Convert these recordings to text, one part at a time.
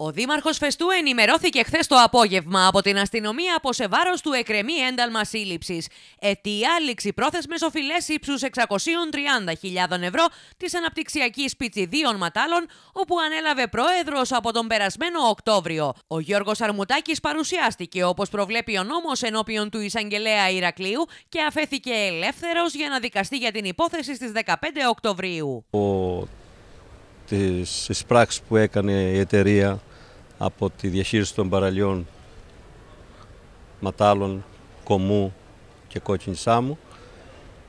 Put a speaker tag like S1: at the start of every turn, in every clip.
S1: Ο Δήμαρχος Φεστού ενημερώθηκε χθες το απόγευμα από την αστυνομία από σε βάρος του εκρεμεί ένταλμα σύλληψης. Ετία λήξη πρόθεσμες οφειλές ύψους 630.000 ευρώ της αναπτυξιακής πιτσιδίων ματάλων, όπου ανέλαβε πρόεδρος από τον περασμένο Οκτώβριο. Ο Γιώργος Αρμουτάκης παρουσιάστηκε όπως προβλέπει ο νόμος ενώπιον του Ισαγγελέα Ηρακλείου και αφέθηκε ελεύθερος για να δικαστεί για την υπόθεση στις 15 Οκτωβρίου.
S2: Ο τις εισπράξεις που έκανε η εταιρεία από τη διαχείριση των παραλιών Ματάλων, Κομού και Κόκκινη Σάμου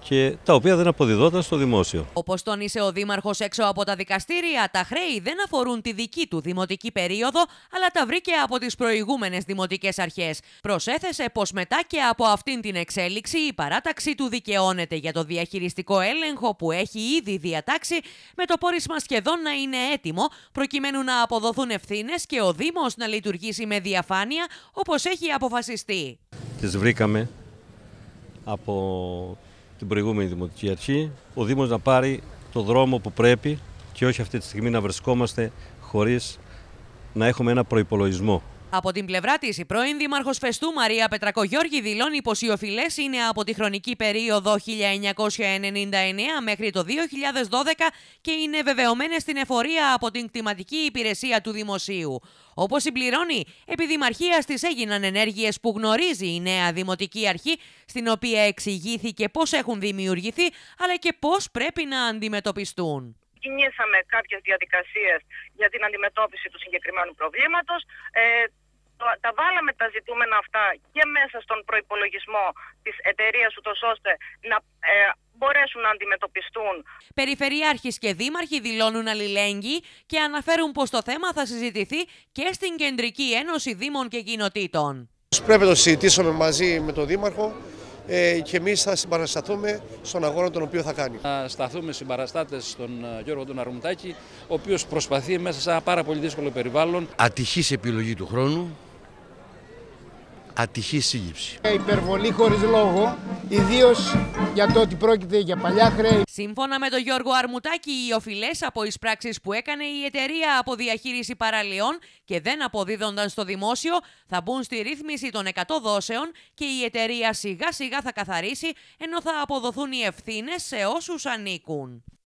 S2: και τα οποία δεν αποδιδόταν στο δημόσιο.
S1: Όπως τόνισε ο Δήμαρχος έξω από τα δικαστήρια, τα χρέη δεν αφορούν τη δική του δημοτική περίοδο, αλλά τα βρήκε από τις προηγούμενες δημοτικές αρχές. Προσέθεσε πως μετά και από αυτήν την εξέλιξη η παράταξή του δικαιώνεται για το διαχειριστικό έλεγχο που έχει ήδη διατάξει, με το πόρισμα σχεδόν να είναι έτοιμο, προκειμένου να αποδοθούν ευθύνες και ο Δήμος να λειτουργήσει με διαφάνεια όπως έχει αποφασιστεί.
S2: Τις βρήκαμε από την προηγούμενη Δημοτική Αρχή, ο Δήμος να πάρει το δρόμο που πρέπει και όχι αυτή τη στιγμή να βρισκόμαστε χωρίς να έχουμε ένα προϋπολογισμό.
S1: Από την πλευρά της, η πρώην Δήμαρχος Φεστού Μαρία Πετρακογιώργη δηλώνει πως οι οφειλές είναι από τη χρονική περίοδο 1999 μέχρι το 2012 και είναι βεβαιωμένες στην εφορία από την κτηματική υπηρεσία του Δημοσίου. Όπως συμπληρώνει, επί Δημαρχίας της έγιναν ενέργειες που γνωρίζει η νέα Δημοτική Αρχή, στην οποία εξηγήθηκε πώς έχουν δημιουργηθεί αλλά και πώς πρέπει να αντιμετωπιστούν κινήσαμε κάποιες διαδικασίες για την αντιμετώπιση του συγκεκριμένου προβλήματος. Ε, τα βάλαμε τα ζητούμενα αυτά και μέσα στον προϋπολογισμό της εταιρείας ούτως ώστε να ε, μπορέσουν να αντιμετωπιστούν. Περιφερειάρχης και δήμαρχοι δηλώνουν αλληλέγγυοι και αναφέρουν πως το θέμα θα συζητηθεί και στην Κεντρική Ένωση Δήμων και Κοινοτήτων.
S2: Πρέπει να το συζητήσουμε μαζί με τον Δήμαρχο ε, και εμείς θα συμπαρασταθούμε στον αγώνα τον οποίο θα κάνει. Θα σταθούμε συμπαραστάτες στον ε, Γιώργο τον Αρμουτάκη, ο οποίος προσπαθεί μέσα σε ένα πάρα πολύ δύσκολο περιβάλλον. Ατυχής επιλογή του χρόνου. Ατυχής σύλληψη. Ε,
S1: υπερβολή χωρίς λόγο, ιδίως για το ότι πρόκειται για παλιά χρέη. Σύμφωνα με τον Γιώργο Αρμουτάκη, οι οφειλές από εισπράξεις που έκανε η εταιρεία από διαχείριση παραλίων και δεν αποδίδονταν στο δημόσιο θα μπουν στη ρύθμιση των 100 δόσεων και η εταιρεία σιγά σιγά θα καθαρίσει ενώ θα αποδοθούν οι ευθύνες σε όσους ανήκουν.